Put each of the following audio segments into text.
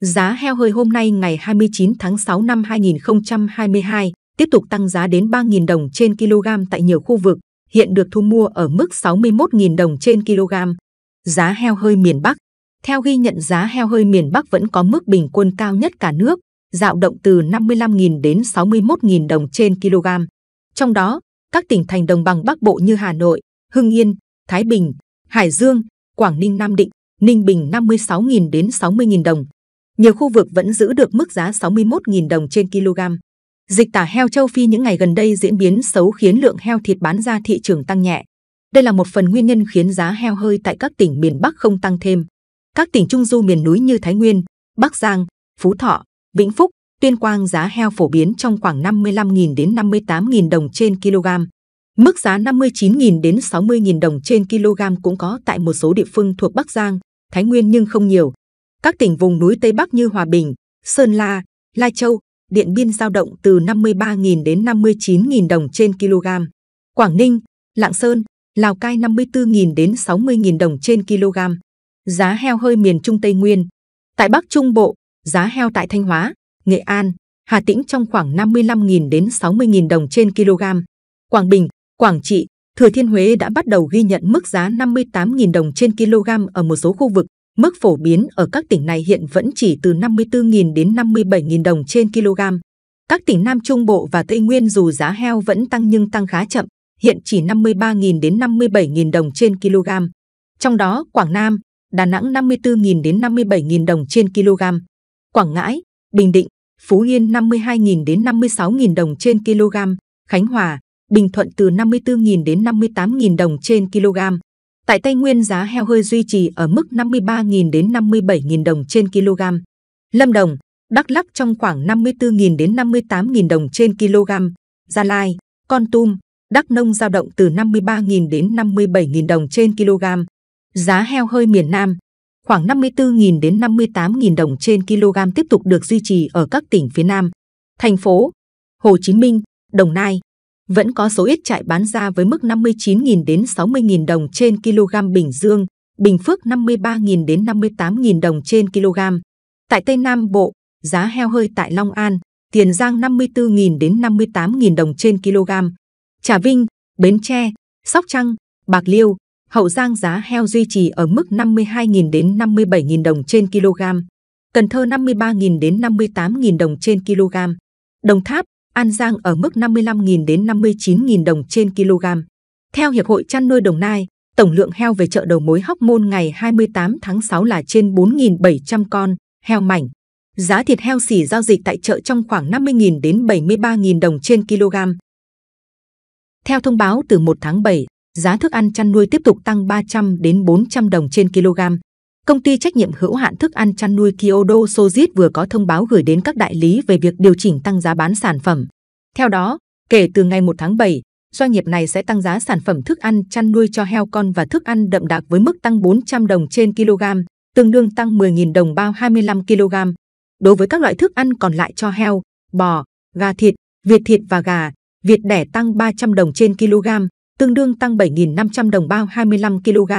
Giá heo hơi hôm nay ngày 29 tháng 6 năm 2022 tiếp tục tăng giá đến 3.000 đồng trên kg tại nhiều khu vực, hiện được thu mua ở mức 61.000 đồng trên kg. Giá heo hơi miền Bắc Theo ghi nhận giá heo hơi miền Bắc vẫn có mức bình quân cao nhất cả nước, dạo động từ 55.000 đến 61.000 đồng trên kg. Trong đó, các tỉnh thành đồng bằng Bắc Bộ như Hà Nội, Hưng Yên, Thái Bình, Hải Dương, Quảng Ninh Nam Định, Ninh Bình 56.000 đến 60.000 đồng, nhiều khu vực vẫn giữ được mức giá 61.000 đồng trên kg. Dịch tả heo châu Phi những ngày gần đây diễn biến xấu khiến lượng heo thịt bán ra thị trường tăng nhẹ. Đây là một phần nguyên nhân khiến giá heo hơi tại các tỉnh miền Bắc không tăng thêm. Các tỉnh trung du miền núi như Thái Nguyên, Bắc Giang, Phú Thọ, Vĩnh Phúc, Tuyên Quang giá heo phổ biến trong khoảng 55.000 đến 58.000 đồng trên kg. Mức giá 59.000 đến 60.000 đồng trên kg cũng có tại một số địa phương thuộc Bắc Giang, Thái Nguyên nhưng không nhiều, các tỉnh vùng núi Tây Bắc như Hòa Bình, Sơn La, Lai Châu, Điện Biên giao động từ 53.000 đến 59.000 đồng trên kg. Quảng Ninh, Lạng Sơn, Lào Cai 54.000 đến 60.000 đồng trên kg. Giá heo hơi miền Trung Tây Nguyên. Tại Bắc Trung Bộ, giá heo tại Thanh Hóa, Nghệ An, Hà Tĩnh trong khoảng 55.000 đến 60.000 đồng trên kg. Quảng Bình, Quảng Trị, Thừa Thiên Huế đã bắt đầu ghi nhận mức giá 58.000 đồng trên kg ở một số khu vực mức phổ biến ở các tỉnh này hiện vẫn chỉ từ 54.000 đến 57.000 đồng trên kg. Các tỉnh Nam Trung Bộ và Tây Nguyên dù giá heo vẫn tăng nhưng tăng khá chậm, hiện chỉ 53.000 đến 57.000 đồng trên kg. Trong đó Quảng Nam, Đà Nẵng 54.000 đến 57.000 đồng trên kg. Quảng Ngãi, Bình Định, Phú Yên 52.000 đến 56.000 đồng trên kg. Khánh Hòa, Bình Thuận từ 54.000 đến 58.000 đồng trên kg. Tại Tây Nguyên giá heo hơi duy trì ở mức 53.000 đến 57.000 đồng trên kg. Lâm Đồng, Đắk Lắk trong khoảng 54.000 đến 58.000 đồng trên kg. Gia Lai, Con Tum, Đắk Nông giao động từ 53.000 đến 57.000 đồng trên kg. Giá heo hơi miền Nam khoảng 54.000 đến 58.000 đồng trên kg tiếp tục được duy trì ở các tỉnh phía Nam. Thành phố Hồ Chí Minh, Đồng Nai, vẫn có số ít chạy bán ra với mức 59.000 đến 60.000 đồng trên kg Bình Dương, Bình Phước 53.000 đến 58.000 đồng trên kg. Tại Tây Nam Bộ, giá heo hơi tại Long An, Tiền Giang 54.000 đến 58.000 đồng trên kg. Trà Vinh, Bến Tre, Sóc Trăng, Bạc Liêu, Hậu Giang giá heo duy trì ở mức 52.000 đến 57.000 đồng trên kg. Cần Thơ 53.000 đến 58.000 đồng trên kg. Đồng Tháp An Giang ở mức 55.000 đến 59.000 đồng trên kg. Theo Hiệp hội chăn nuôi Đồng Nai, tổng lượng heo về chợ đầu mối Hóc Môn ngày 28 tháng 6 là trên 4.700 con, heo mảnh. Giá thịt heo xỉ giao dịch tại chợ trong khoảng 50.000 đến 73.000 đồng trên kg. Theo thông báo từ 1 tháng 7, giá thức ăn chăn nuôi tiếp tục tăng 300 đến 400 đồng trên kg công ty trách nhiệm hữu hạn thức ăn chăn nuôi Kyodo Sojit vừa có thông báo gửi đến các đại lý về việc điều chỉnh tăng giá bán sản phẩm. Theo đó, kể từ ngày 1 tháng 7, doanh nghiệp này sẽ tăng giá sản phẩm thức ăn chăn nuôi cho heo con và thức ăn đậm đặc với mức tăng 400 đồng trên kg, tương đương tăng 10.000 đồng bao 25 kg. Đối với các loại thức ăn còn lại cho heo, bò, gà thịt, việt thịt và gà, việt đẻ tăng 300 đồng trên kg, tương đương tăng 7.500 đồng bao 25 kg.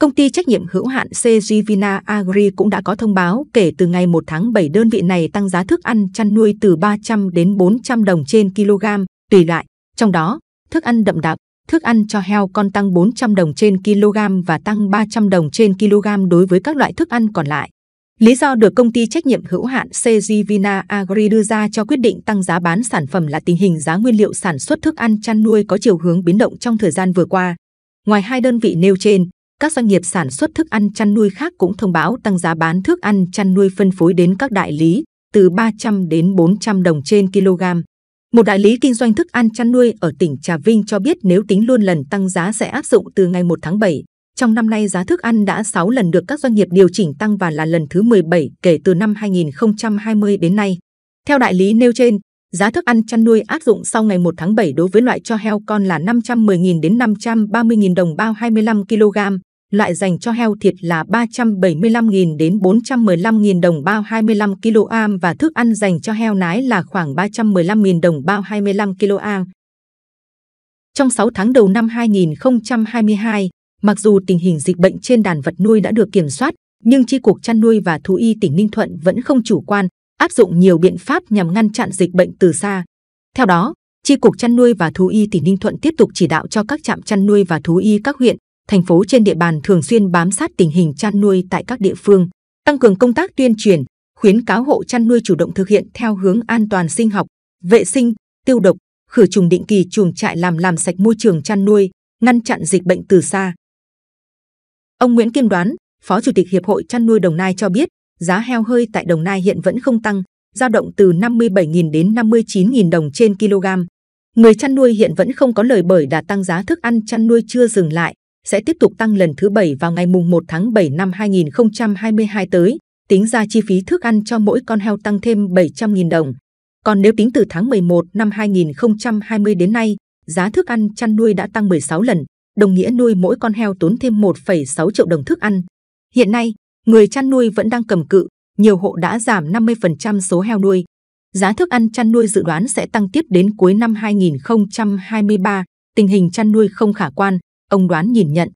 Công ty trách nhiệm hữu hạn CG Vina Agri cũng đã có thông báo kể từ ngày 1 tháng 7 đơn vị này tăng giá thức ăn chăn nuôi từ 300 đến 400 đồng trên kg, tùy loại. Trong đó, thức ăn đậm đặc, thức ăn cho heo con tăng 400 đồng trên kg và tăng 300 đồng trên kg đối với các loại thức ăn còn lại. Lý do được công ty trách nhiệm hữu hạn CG Vina Agri đưa ra cho quyết định tăng giá bán sản phẩm là tình hình giá nguyên liệu sản xuất thức ăn chăn nuôi có chiều hướng biến động trong thời gian vừa qua. Ngoài hai đơn vị nêu trên, các doanh nghiệp sản xuất thức ăn chăn nuôi khác cũng thông báo tăng giá bán thức ăn chăn nuôi phân phối đến các đại lý từ 300 đến 400 đồng trên kg. Một đại lý kinh doanh thức ăn chăn nuôi ở tỉnh Trà Vinh cho biết nếu tính luôn lần tăng giá sẽ áp dụng từ ngày 1 tháng 7. Trong năm nay giá thức ăn đã 6 lần được các doanh nghiệp điều chỉnh tăng và là lần thứ 17 kể từ năm 2020 đến nay. Theo đại lý nêu trên, Giá thức ăn chăn nuôi áp dụng sau ngày 1 tháng 7 đối với loại cho heo con là 510.000 đến 530.000 đồng bao 25 kg, loại dành cho heo thịt là 375.000 đến 415.000 đồng bao 25 kg và thức ăn dành cho heo nái là khoảng 315.000 đồng bao 25 kg. Trong 6 tháng đầu năm 2022, mặc dù tình hình dịch bệnh trên đàn vật nuôi đã được kiểm soát, nhưng Chi cục chăn nuôi và thú y tỉnh Ninh Thuận vẫn không chủ quan, áp dụng nhiều biện pháp nhằm ngăn chặn dịch bệnh từ xa. Theo đó, Chi cục chăn nuôi và thú y tỉnh Ninh Thuận tiếp tục chỉ đạo cho các trạm chăn nuôi và thú y các huyện, thành phố trên địa bàn thường xuyên bám sát tình hình chăn nuôi tại các địa phương, tăng cường công tác tuyên truyền, khuyến cáo hộ chăn nuôi chủ động thực hiện theo hướng an toàn sinh học, vệ sinh, tiêu độc, khử trùng định kỳ chuồng trại làm làm sạch môi trường chăn nuôi, ngăn chặn dịch bệnh từ xa. Ông Nguyễn Kim Đoán, Phó Chủ tịch Hiệp hội Chăn nuôi Đồng Nai cho biết, giá heo hơi tại Đồng Nai hiện vẫn không tăng, dao động từ 57.000 đến 59.000 đồng trên kg. Người chăn nuôi hiện vẫn không có lời bởi đã tăng giá thức ăn chăn nuôi chưa dừng lại, sẽ tiếp tục tăng lần thứ bảy vào ngày mùng 1 tháng 7 năm 2022 tới. Tính ra chi phí thức ăn cho mỗi con heo tăng thêm 700.000 đồng. Còn nếu tính từ tháng 11 năm 2020 đến nay, giá thức ăn chăn nuôi đã tăng 16 lần, đồng nghĩa nuôi mỗi con heo tốn thêm 1,6 triệu đồng thức ăn. Hiện nay, người chăn nuôi vẫn đang cầm cự, nhiều hộ đã giảm 50% số heo nuôi. Giá thức ăn chăn nuôi dự đoán sẽ tăng tiếp đến cuối năm 2023, tình hình chăn nuôi không khả quan, ông đoán nhìn nhận.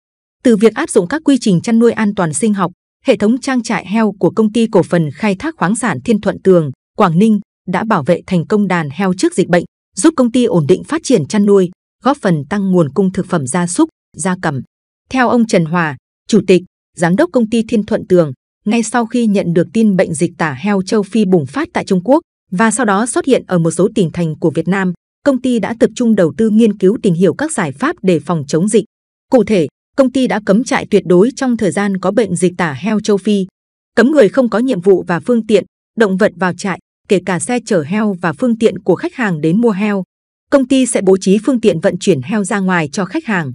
Từ việc áp dụng các quy trình chăn nuôi an toàn sinh học, hệ thống trang trại heo của công ty cổ phần khai thác khoáng sản Thiên Thuận Tường, Quảng Ninh đã bảo vệ thành công đàn heo trước dịch bệnh, giúp công ty ổn định phát triển chăn nuôi, góp phần tăng nguồn cung thực phẩm gia súc, gia cầm. Theo ông Trần Hòa, Chủ tịch giám đốc công ty Thiên Thuận Tường, ngay sau khi nhận được tin bệnh dịch tả heo châu Phi bùng phát tại Trung Quốc và sau đó xuất hiện ở một số tỉnh thành của Việt Nam, công ty đã tập trung đầu tư nghiên cứu tìm hiểu các giải pháp để phòng chống dịch. Cụ thể, công ty đã cấm trại tuyệt đối trong thời gian có bệnh dịch tả heo châu Phi, cấm người không có nhiệm vụ và phương tiện, động vật vào trại, kể cả xe chở heo và phương tiện của khách hàng đến mua heo. Công ty sẽ bố trí phương tiện vận chuyển heo ra ngoài cho khách hàng.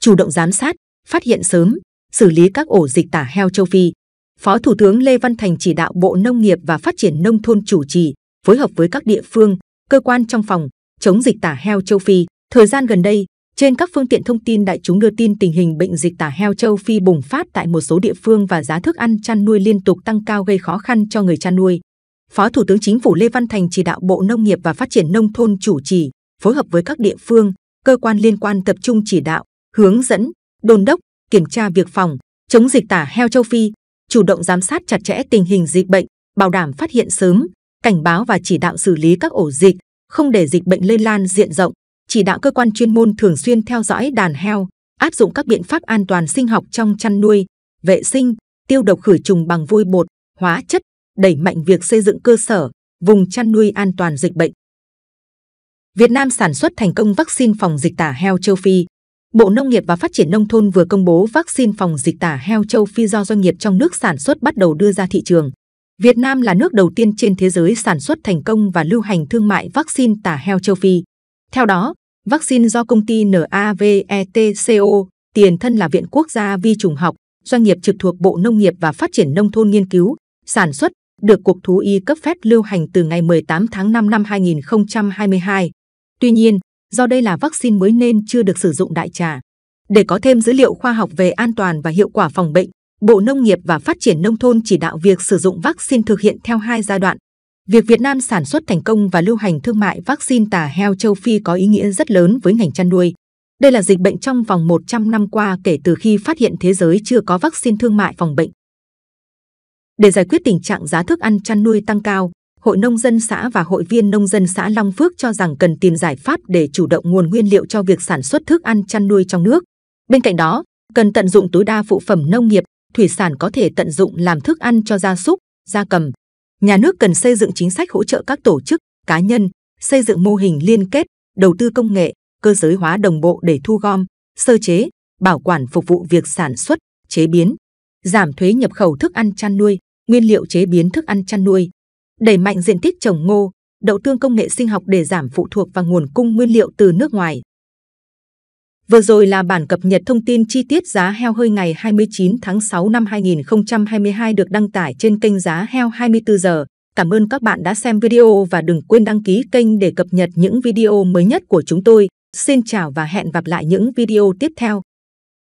Chủ động giám sát, phát hiện sớm, xử lý các ổ dịch tả heo châu Phi. Phó Thủ tướng Lê Văn Thành chỉ đạo Bộ Nông nghiệp và Phát triển Nông thôn chủ trì, phối hợp với các địa phương, cơ quan trong phòng, chống dịch tả heo châu Phi. Thời gian gần đây, trên các phương tiện thông tin đại chúng đưa tin tình hình bệnh dịch tả heo châu Phi bùng phát tại một số địa phương và giá thức ăn chăn nuôi liên tục tăng cao gây khó khăn cho người chăn nuôi. Phó Thủ tướng Chính phủ Lê Văn Thành chỉ đạo Bộ Nông nghiệp và Phát triển Nông thôn chủ trì, phối hợp với các địa phương, cơ quan liên quan tập trung chỉ đạo, hướng dẫn, đôn đốc, kiểm tra việc phòng, chống dịch tả heo châu Phi, chủ động giám sát chặt chẽ tình hình dịch bệnh, bảo đảm phát hiện sớm, cảnh báo và chỉ đạo xử lý các ổ dịch, không để dịch bệnh lây lan diện rộng, chỉ đạo cơ quan chuyên môn thường xuyên theo dõi đàn heo, áp dụng các biện pháp an toàn sinh học trong chăn nuôi, vệ sinh, tiêu độc khử trùng bằng vôi bột, hóa chất, đẩy mạnh việc xây dựng cơ sở, vùng chăn nuôi an toàn dịch bệnh. Việt Nam sản xuất thành công vaccine phòng dịch tả heo châu Phi, Bộ Nông nghiệp và Phát triển Nông thôn vừa công bố vaccine phòng dịch tả heo châu Phi do doanh nghiệp trong nước sản xuất bắt đầu đưa ra thị trường. Việt Nam là nước đầu tiên trên thế giới sản xuất thành công và lưu hành thương mại vaccine tả heo châu Phi. Theo đó, vaccine do công ty NAVETCO, tiền thân là Viện Quốc gia Vi trùng học, doanh nghiệp trực thuộc Bộ Nông nghiệp và Phát triển Nông thôn nghiên cứu, sản xuất, được Cục Thú y cấp phép lưu hành từ ngày 18 tháng 5 năm 2022. Tuy nhiên, do đây là vaccine mới nên chưa được sử dụng đại trà. Để có thêm dữ liệu khoa học về an toàn và hiệu quả phòng bệnh, Bộ Nông nghiệp và Phát triển Nông thôn chỉ đạo việc sử dụng vaccine thực hiện theo hai giai đoạn. Việc Việt Nam sản xuất thành công và lưu hành thương mại vaccine tả heo châu Phi có ý nghĩa rất lớn với ngành chăn nuôi. Đây là dịch bệnh trong vòng 100 năm qua kể từ khi phát hiện thế giới chưa có vaccine thương mại phòng bệnh. Để giải quyết tình trạng giá thức ăn chăn nuôi tăng cao, Hội nông dân xã và hội viên nông dân xã Long Phước cho rằng cần tìm giải pháp để chủ động nguồn nguyên liệu cho việc sản xuất thức ăn chăn nuôi trong nước. Bên cạnh đó, cần tận dụng tối đa phụ phẩm nông nghiệp, thủy sản có thể tận dụng làm thức ăn cho gia súc, gia cầm. Nhà nước cần xây dựng chính sách hỗ trợ các tổ chức, cá nhân, xây dựng mô hình liên kết, đầu tư công nghệ, cơ giới hóa đồng bộ để thu gom, sơ chế, bảo quản phục vụ việc sản xuất, chế biến, giảm thuế nhập khẩu thức ăn chăn nuôi, nguyên liệu chế biến thức ăn chăn nuôi đẩy mạnh diện tích trồng ngô, đậu tương công nghệ sinh học để giảm phụ thuộc vào nguồn cung nguyên liệu từ nước ngoài. Vừa rồi là bản cập nhật thông tin chi tiết giá heo hơi ngày 29 tháng 6 năm 2022 được đăng tải trên kênh Giá Heo 24 giờ. Cảm ơn các bạn đã xem video và đừng quên đăng ký kênh để cập nhật những video mới nhất của chúng tôi. Xin chào và hẹn gặp lại những video tiếp theo.